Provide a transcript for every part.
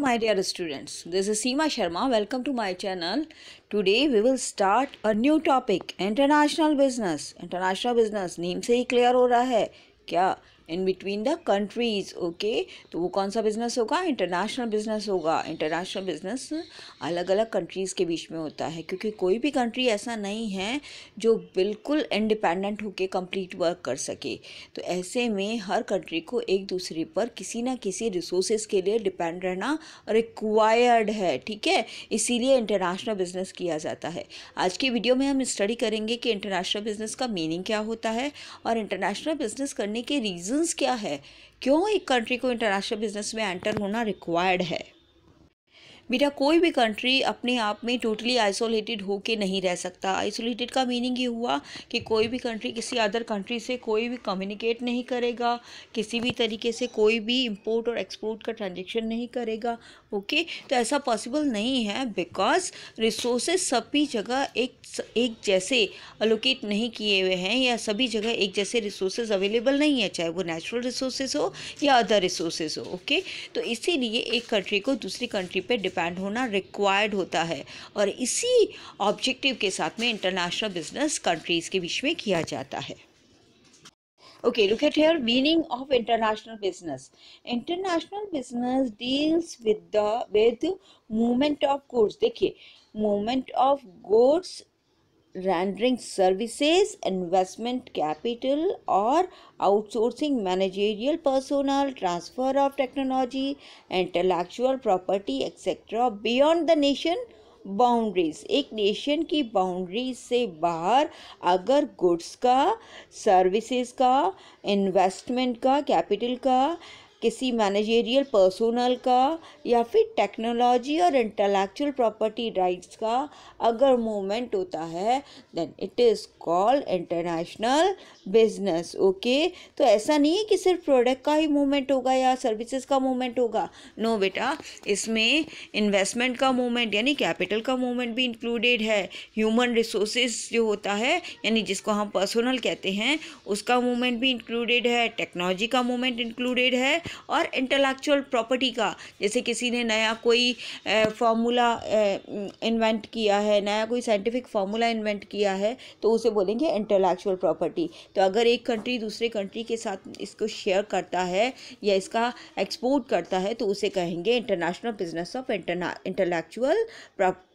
my dear students. This is Seema Sharma. Welcome to my channel. Today we will start a new topic, international business. International business name से ही clear हो रहा है क्या in between the countries okay तो वो कौन सा business होगा इंटरनेशनल बिज़नेस होगा इंटरनेशनल बिज़नेस अलग अलग कंट्रीज़ के बीच में होता है क्योंकि कोई भी कंट्री ऐसा नहीं है जो बिल्कुल इंडिपेंडेंट होकर कंप्लीट वर्क कर सके तो ऐसे में हर कंट्री को एक दूसरे पर किसी ना किसी रिसोर्सेज के लिए डिपेंड रहना रिक्वायर्ड है ठीक है इसीलिए इंटरनेशनल बिज़नेस किया जाता है आज की वीडियो में हम स्टडी करेंगे कि इंटरनेशनल बिज़नेस का मीनिंग क्या होता है और इंटरनेशनल बिज़नेस करने के रीज़न रीजंस क्या है क्यों एक कंट्री को इंटरनेशनल बिजनेस में एंटर होना रिक्वायर्ड है बेटा कोई भी कंट्री अपने आप में टोटली आइसोलेटेड होके नहीं रह सकता आइसोलेटेड का मीनिंग ये हुआ कि कोई भी कंट्री किसी अदर कंट्री से कोई भी कम्युनिकेट नहीं करेगा किसी भी तरीके से कोई भी इम्पोर्ट और एक्सपोर्ट का ट्रांजेक्शन नहीं करेगा ओके तो ऐसा पॉसिबल नहीं है बिकॉज रिसोर्सेज सभी जगह एक एक जैसे अलोकेट नहीं किए हुए हैं या सभी जगह एक जैसे रिसोर्सेज अवेलेबल नहीं है चाहे वो नेचुरल रिसोर्सेज हो या अदर रिसोर्सेज हो ओके तो इसीलिए एक कंट्री को दूसरी कंट्री पर डिपेंड एक्सपैंड होना रिक्वायर्ड होता है और इसी ऑब्जेक्टिव के साथ में इंटरनेशनल बिजनेस कंट्रीज़ के बीच में किया जाता है okay look at here meaning of international business international business deals with the with movement of goods देखिए movement of goods rendering services, investment capital, or outsourcing managerial personnel, transfer of technology, intellectual property, etc. beyond the nation boundaries एक nation की boundaries से बाहर अगर goods का services का investment का capital का किसी मैनेजेरियल पर्सोनल का या फिर टेक्नोलॉजी और इंटेलेक्चुअल प्रॉपर्टी राइट्स का अगर मूवमेंट होता है then it is called international business okay तो ऐसा नहीं है कि सिर्फ प्रोडक्ट का ही मूवमेंट होगा या सर्विसेज का मूवमेंट होगा नो no, बेटा इसमें इन्वेस्टमेंट का मूवमेंट यानी कैपिटल का मूवमेंट भी इंक्लूडेड है ह्यूमन रिसोर्सेज जो होता है यानी जिसको हम पर्सोनल कहते हैं उसका मूवमेंट भी इंक्लूडेड है टेक्नोलॉजी का मूवमेंट इंक्लूडेड है और इंटेलेक्चुअल प्रॉपर्टी का जैसे किसी ने नया कोई फार्मूला इन्वेंट किया है नया कोई साइंटिफिक फार्मूला इन्वेंट किया है तो उसे बोलेंगे इंटेलेक्चुअल प्रॉपर्टी तो अगर एक कंट्री दूसरे कंट्री के साथ इसको शेयर करता है या इसका एक्सपोर्ट करता है तो उसे कहेंगे इंटरनेशनल बिजनेस ऑफ इंटरना इंटेलेक्चुअल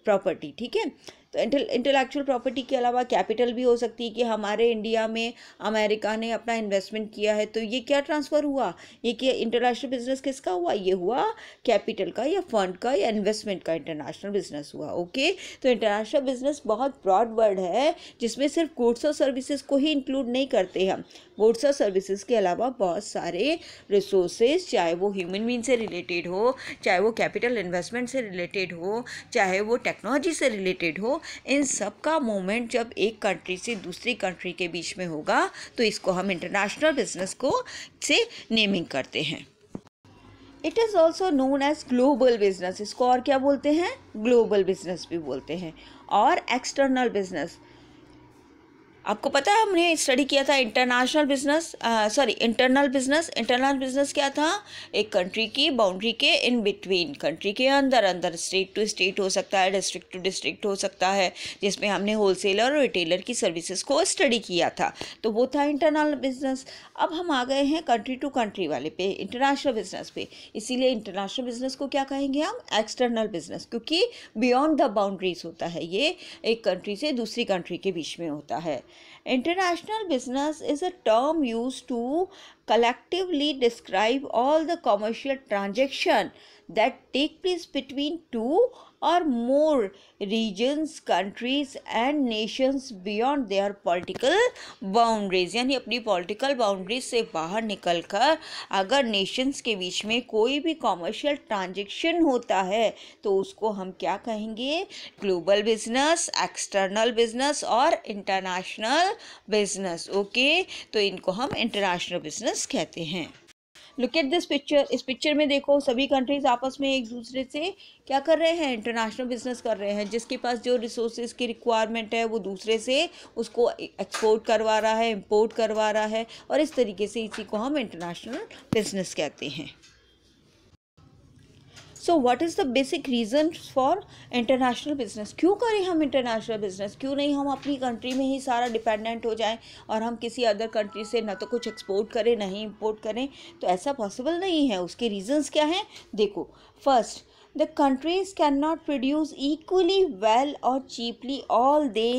प्रॉपर्टी ठीक है तो इंटेलेक्चुअल प्रॉपर्टी के अलावा कैपिटल भी हो सकती है कि हमारे इंडिया में अमेरिका ने अपना इन्वेस्टमेंट किया है तो ये क्या ट्रांसफ़र हुआ ये कि इंटरनेशनल बिजनेस किसका हुआ ये हुआ कैपिटल का या फंड का या इन्वेस्टमेंट का इंटरनेशनल बिजनेस हुआ ओके तो इंटरनेशनल बिजनेस बहुत ब्रॉड वर्ड है जिसमें सिर्फ गुड्स और सर्विसेज को ही इंक्लूड नहीं करते हम गुड्स और सर्विसेज के अलावा बहुत सारे रिसोर्सेज चाहे वो ह्यूमन बीन से रिलेटेड हो चाहे वो कैपिटल इन्वेस्टमेंट से रिलेटेड हो चाहे वो टेक्नोलॉजी से रिलेटेड हो इन सब का मूवमेंट जब एक कंट्री से दूसरी कंट्री के बीच में होगा तो इसको हम इंटरनेशनल बिजनेस को से नेमिंग करते हैं it is also known as global business इसको और क्या बोलते हैं ग्लोबल बिजनेस भी बोलते हैं और एक्सटर्नल बिजनेस आपको पता है हमने स्टडी किया था international business sorry internal business internal business क्या था एक कंट्री की बाउंड्री के इन बिटवीन कंट्री के अंदर अंदर स्टेट टू स्टेट हो सकता है डिस्ट्रिक्ट टू डिस्ट्रिक्ट हो सकता है जिसमें हमने होलसेलर और रिटेलर की सर्विसेज को स्टडी किया था तो वो था इंटरनल बिजनेस अब हम आ गए हैं कंट्री टू कंट्री वाले पे इंटरनेशनल बिजनेस पे इसीलिए इंटरनेशनल बिजनेस को क्या कहेंगे हम एक्सटर्नल बिजनेस क्योंकि बियॉन्ड द बाउंड्रीज होता है ये एक कंट्री से दूसरी कंट्री के बीच में होता है International business is a term used to collectively describe all the commercial transaction that take place between two or more regions countries and nations beyond their political boundaries यानी अपनी political boundaries से बाहर निकलकर अगर nations के बीच में कोई भी commercial transaction होता है तो उसको हम क्या कहेंगे global business, external business और international business okay? तो इनको हम international business यूनियंस कहते हैं लुक एट दिस पिक्चर इस पिक्चर में देखो सभी कंट्रीज आपस में एक दूसरे से क्या कर रहे हैं इंटरनेशनल बिजनेस कर रहे हैं जिसके पास जो रिसोर्सेज की रिक्वायरमेंट है वो दूसरे से उसको एक्सपोर्ट करवा रहा है इम्पोर्ट करवा रहा है और इस तरीके से इसी को हम इंटरनेशनल बिजनेस कहते हैं so what is the basic reason for international business क्यों करें हम इंटरनेशनल बिजनेस क्यों नहीं हम अपनी कंट्री में ही सारा डिपेंडेंट हो जाएं और हम किसी अदर कंट्री से ना तो कुछ एक्सपोर्ट करें ना ही इम्पोर्ट करें तो ऐसा पॉसिबल नहीं है उसके रीजंस क्या हैं देखो first the countries can not produce equally well और cheaply all they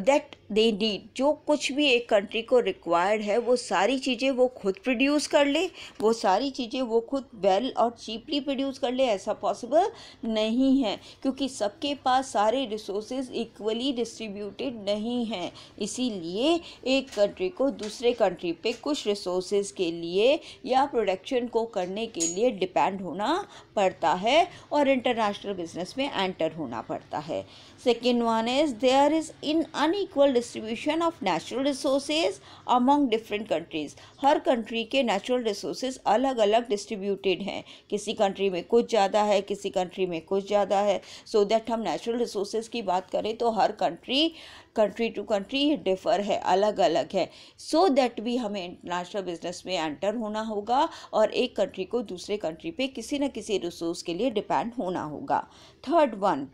that they need जो कुछ भी एक कंट्री को रिक्वायर्ड है वो सारी चीज़ें वो खुद प्रोड्यूस कर ले वो सारी चीज़ें वो खुद वेल और चीपली प्रोड्यूस कर ले ऐसा पॉसिबल नहीं है क्योंकि सबके पास सारे रिसोर्सेज इक्वली डिस्ट्रीब्यूटेड नहीं हैं इसीलिए एक कंट्री को दूसरे कंट्री पे कुछ रिसोर्सेज के लिए या प्रोडक्शन को करने के लिए डिपेंड होना पड़ता है और इंटरनेशनल बिजनेस में एंटर होना पड़ता है second one is there is in unequal distribution of natural resources among different countries हर कंट्री के नेचुरल रिसोर्सेज अलग अलग डिस्ट्रीब्यूटेड हैं किसी कंट्री में कुछ ज़्यादा है किसी कंट्री में कुछ ज़्यादा है सो so दैट हम नेचुरल रिसोर्सेज की बात करें तो हर country country to country differ है अलग अलग है सो so दैट भी हमें इंटरनेशनल बिजनेस में एंटर होना होगा और एक कंट्री को दूसरे कंट्री पे किसी न किसी रिसोर्स के लिए डिपेंड होना होगा third one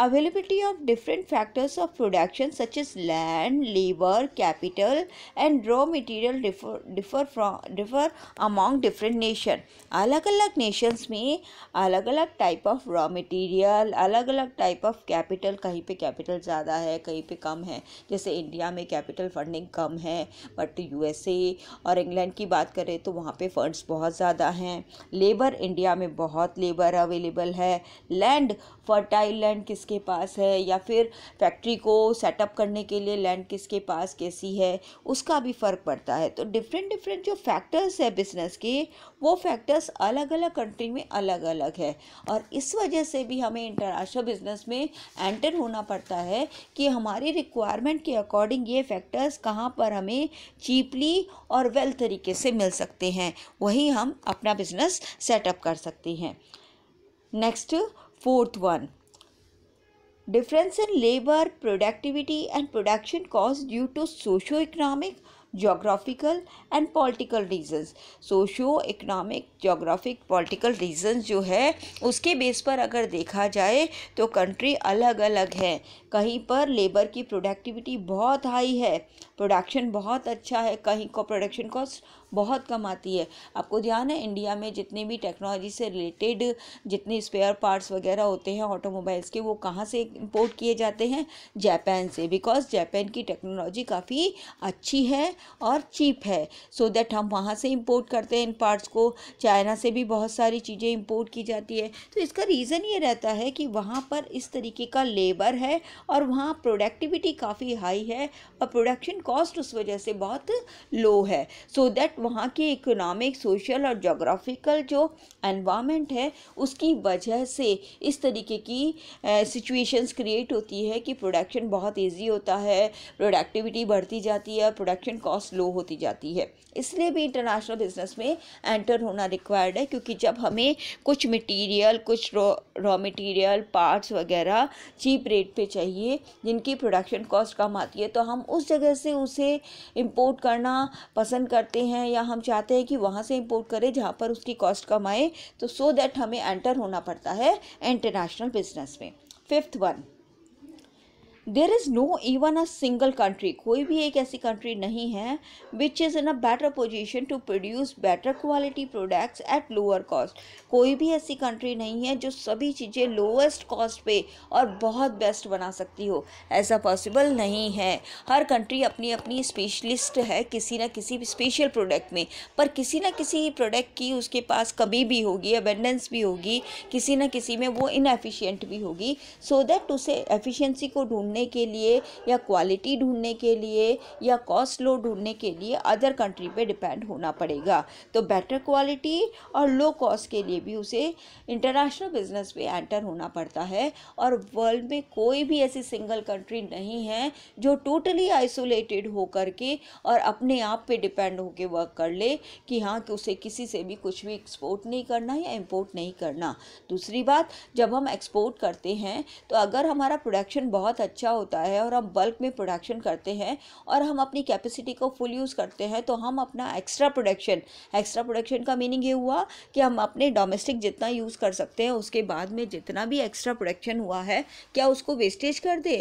availability of different factors of production such as land, labor, capital and raw material differ, differ, from, differ among different nation. अलग अलग nations में अलग अलग type of raw material, अलग अलग type of capital कहीं पे capital ज़्यादा है कहीं पे कम है जैसे इंडिया में capital funding कम है बट यूएसए और इंग्लैंड की बात करें तो वहाँ पे फंड्स बहुत ज़्यादा हैं लेबर इंडिया में बहुत लेबर अवेलेबल है लैंड फर्टाइल लैंड किस किसके पास है या फिर फैक्ट्री को सेटअप करने के लिए लैंड किसके पास कैसी है उसका भी फ़र्क पड़ता है तो डिफरेंट डिफरेंट जो फैक्टर्स है बिजनेस के वो फैक्टर्स अलग अलग कंट्री में अलग अलग है और इस वजह से भी हमें इंटरनेशनल बिजनेस में एंटर होना पड़ता है कि हमारी रिक्वायरमेंट के अकॉर्डिंग ये फैक्टर्स कहाँ पर हमें चीपली और वेल तरीके से मिल सकते हैं वही हम अपना बिजनेस सेटअप कर सकते हैं next fourth one difference in labor productivity and production cost due to socio-economic geographical and political reasons socio economic geographic political reasons जो है उसके बेस पर अगर देखा जाए तो कंट्री अलग अलग है कहीं पर लेबर की प्रोडक्टिविटी बहुत हाई है प्रोडक्शन बहुत अच्छा है कहीं को प्रोडक्शन कॉस्ट बहुत कम आती है आपको ध्यान है इंडिया में जितने भी टेक्नोलॉजी से रिलेटेड जितने स्पेयर पार्ट्स वगैरह होते हैं ऑटोमोबाइल्स के वो कहाँ से इम्पोर्ट किए जाते हैं जापान से बिकॉज जापान की टेक्नोलॉजी काफ़ी अच्छी है और चीप है सो so दैट हम वहाँ से इम्पोर्ट करते हैं इन पार्ट्स को चाइना से भी बहुत सारी चीज़ें इम्पोर्ट की जाती है तो इसका रीज़न ये रहता है कि वहाँ पर इस तरीके का लेबर है और वहाँ प्रोडक्टिविटी काफ़ी हाई है और प्रोडक्शन कॉस्ट उस वजह से बहुत लो है सो so दैट वहाँ की इकोनॉमिक सोशल और जोग्राफिकल जो एनवामेंट है उसकी वजह से इस तरीके की सिचुएशंस क्रिएट होती है कि प्रोडक्शन बहुत ईजी होता है प्रोडक्टिविटी बढ़ती जाती है और प्रोडक्शन कॉस्ट लो होती जाती है इसलिए भी इंटरनेशनल बिजनेस में एंटर होना रिक्वायर्ड है क्योंकि जब हमें कुछ मटेरियल कुछ रॉ रॉ मटेरियल पार्ट्स वगैरह चीप रेट पे चाहिए जिनकी प्रोडक्शन कॉस्ट कम आती है तो हम उस जगह से उसे इम्पोर्ट करना पसंद करते हैं या हम चाहते हैं कि वहाँ से इम्पोर्ट करें जहाँ पर उसकी कॉस्ट कम आए तो सो so दैट हमें एंटर होना पड़ता है इंटरनेशनल बिजनेस में fifth one there is no even a single country कोई भी एक ऐसी कंट्री नहीं है which is in a better position to produce better quality products at lower cost कोई भी ऐसी कंट्री नहीं है जो सभी चीज़ें लोवेस्ट कॉस्ट पे और बहुत बेस्ट बना सकती हो ऐसा पॉसिबल नहीं है हर कंट्री अपनी अपनी स्पेशलिस्ट है किसी ना किसी स्पेशल प्रोडक्ट में पर किसी ना किसी प्रोडक्ट की उसके पास कमी भी होगी अबेंडेंस भी होगी किसी ना किसी में वो इनएफिशियंट भी होगी सो so दैट उसे एफिशिएंसी को ढूंढने ढूंढने के लिए या क्वालिटी ढूंढने के लिए या कॉस्ट लो ढूंढने के लिए अदर कंट्री पे डिपेंड होना पड़ेगा तो बेटर क्वालिटी और लो कॉस्ट के लिए भी उसे इंटरनेशनल बिजनेस पे एंटर होना पड़ता है और वर्ल्ड में कोई भी ऐसी सिंगल कंट्री नहीं है जो टोटली आइसोलेटेड हो करके और अपने आप पे डिपेंड होकर वर्क कर ले कि हाँ कि उसे किसी से भी कुछ भी एक्सपोर्ट नहीं करना या इम्पोर्ट नहीं करना दूसरी बात जब हम एक्सपोर्ट करते हैं तो अगर हमारा प्रोडक्शन बहुत अच्छा अच्छा होता है और हम बल्क में प्रोडक्शन करते हैं और हम अपनी कैपेसिटी को फुल यूज़ करते हैं तो हम अपना एक्स्ट्रा प्रोडक्शन एक्स्ट्रा प्रोडक्शन का मीनिंग ये हुआ कि हम अपने डोमेस्टिक जितना यूज़ कर सकते हैं उसके बाद में जितना भी एक्स्ट्रा प्रोडक्शन हुआ है क्या उसको वेस्टेज कर दे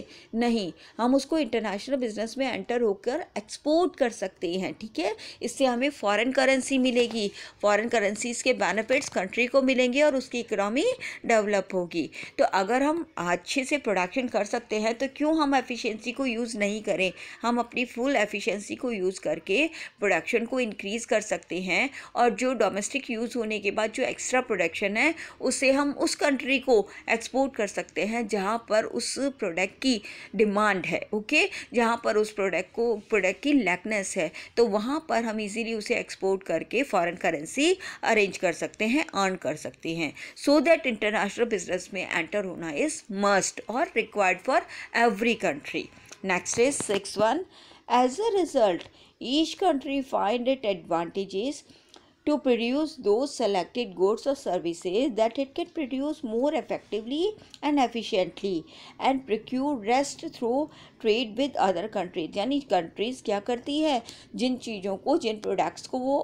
नहीं हम उसको इंटरनेशनल बिजनेस में एंटर होकर एक्सपोर्ट कर सकते हैं ठीक है इससे हमें फॉरेन करेंसी मिलेगी फॉरेन करेंसीज़ के बेनिफिट्स कंट्री को मिलेंगे और उसकी इकोनॉमी डेवलप होगी तो अगर हम अच्छे से प्रोडक्शन कर सकते हैं तो क्यों हम एफिशिएंसी को यूज़ नहीं करें हम अपनी फुल एफिशिएंसी को यूज़ करके प्रोडक्शन को इंक्रीज़ कर सकते हैं और जो डोमेस्टिक यूज़ होने के बाद जो एक्स्ट्रा प्रोडक्शन है उसे हम उस कंट्री को एक्सपोर्ट कर सकते हैं जहाँ पर उस प्रोडक्ट की डिमांड है ओके जहाँ पर उस प्रोडक्ट को प्रोडक्ट की लैकनेस है तो वहाँ पर हम ईजीली उसे एक्सपोर्ट करके फॉरन करेंसी अरेंज कर सकते हैं अर्न कर सकते हैं सो दैट इंटरनेशनल बिजनेस में एंटर होना इज़ मस्ट और required for every country. Next is 6 1. As a result, each country find it advantages to produce those selected goods or services that it can produce more effectively and efficiently and procure rest through trade with other countries यानी countries क्या करती है जिन चीज़ों को जिन products को वो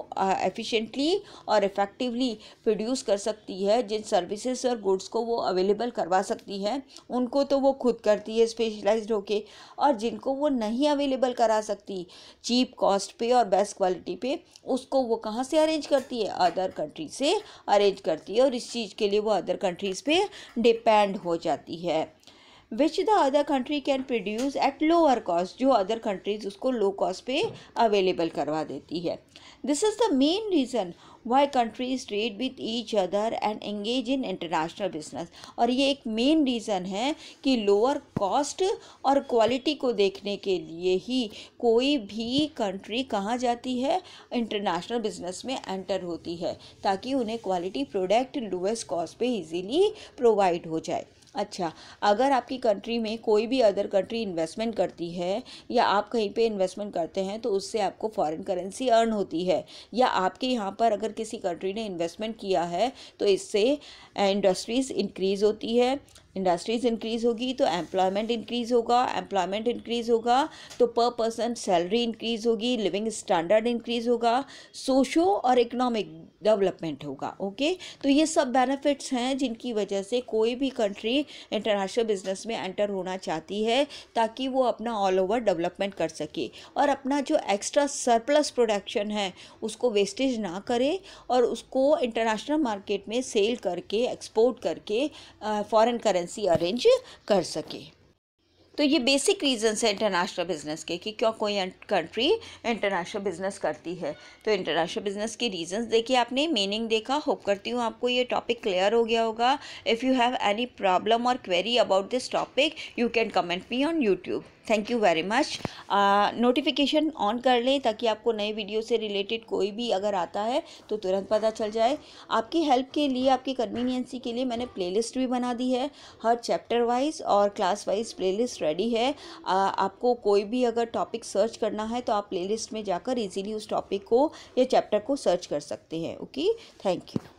efficiently और effectively produce कर सकती है जिन services और goods को वो available करवा सकती है उनको तो वो खुद करती है specialized होके और जिनको वो नहीं available करा सकती cheap cost पे और best quality पे उसको वो कहाँ से arrange करती है अदर कंट्री से अरेंज करती है और इस चीज़ के लिए वो अदर कंट्रीज़ पे डिपेंड हो जाती है which the other country can produce at lower cost जो अदर कंट्रीज़ उसको लो कॉस्ट पे अवेलेबल करवा देती है this is the main reason why countries trade with each other and engage in international business और ये एक मेन रीज़न है कि लोअर कॉस्ट और क्वालिटी को देखने के लिए ही कोई भी कंट्री कहाँ जाती है इंटरनेशनल बिजनेस में एंटर होती है ताकि उन्हें क्वालिटी प्रोडक्ट लोएस्ट कॉस्ट पे इजीली प्रोवाइड हो जाए अच्छा अगर आपकी कंट्री में कोई भी अदर कंट्री इन्वेस्टमेंट करती है या आप कहीं पे इन्वेस्टमेंट करते हैं तो उससे आपको फॉरेन करेंसी अर्न होती है या आपके यहाँ पर अगर किसी कंट्री ने इन्वेस्टमेंट किया है तो इससे इंडस्ट्रीज़ इंक्रीज़ होती है इंडस्ट्रीज़ इंक्रीज़ होगी तो एम्प्लॉयमेंट इंक्रीज़ होगा एम्प्लॉयमेंट इंक्रीज़ होगा तो पर पर्सन सैलरी इंक्रीज़ होगी लिविंग स्टैंडर्ड इंक्रीज़ होगा सोशो और इकोनॉमिक डेवलपमेंट होगा ओके तो ये सब बेनिफिट्स हैं जिनकी वजह से कोई भी कंट्री इंटरनेशनल बिजनेस में एंटर होना चाहती है ताकि वो अपना ऑल ओवर डेवलपमेंट कर सके और अपना जो एक्स्ट्रा सरप्लस प्रोडक्शन है उसको वेस्टेज ना करे और उसको इंटरनेशनल मार्केट में सेल करके एक्सपोर्ट करके फॉरेन करें वैकेंसी अरेंज कर सके तो ये बेसिक रीजंस है इंटरनेशनल बिज़नेस के कि क्यों कोई कंट्री इंटरनेशनल बिज़नेस करती है तो इंटरनेशनल बिज़नेस के रीजंस देखिए आपने मीनिंग देखा होप करती हूँ आपको ये टॉपिक क्लियर हो गया होगा if you have any problem और query about this topic you can comment me on YouTube thank you very much notification on कर लें ताकि आपको नए वीडियो से रिलेटेड कोई भी अगर आता है तो तुरंत पता चल जाए आपकी हेल्प के लिए आपकी कन्वीनियंसी के लिए मैंने प्लेलिस्ट भी बना दी है हर चैप्टर वाइज और क्लास वाइज प्लेलिस्ट रेडी है आ, आपको कोई भी अगर टॉपिक सर्च करना है तो आप प्लेलिस्ट में जाकर इजीली उस टॉपिक को या चैप्टर को सर्च कर सकते हैं ओके थैंक यू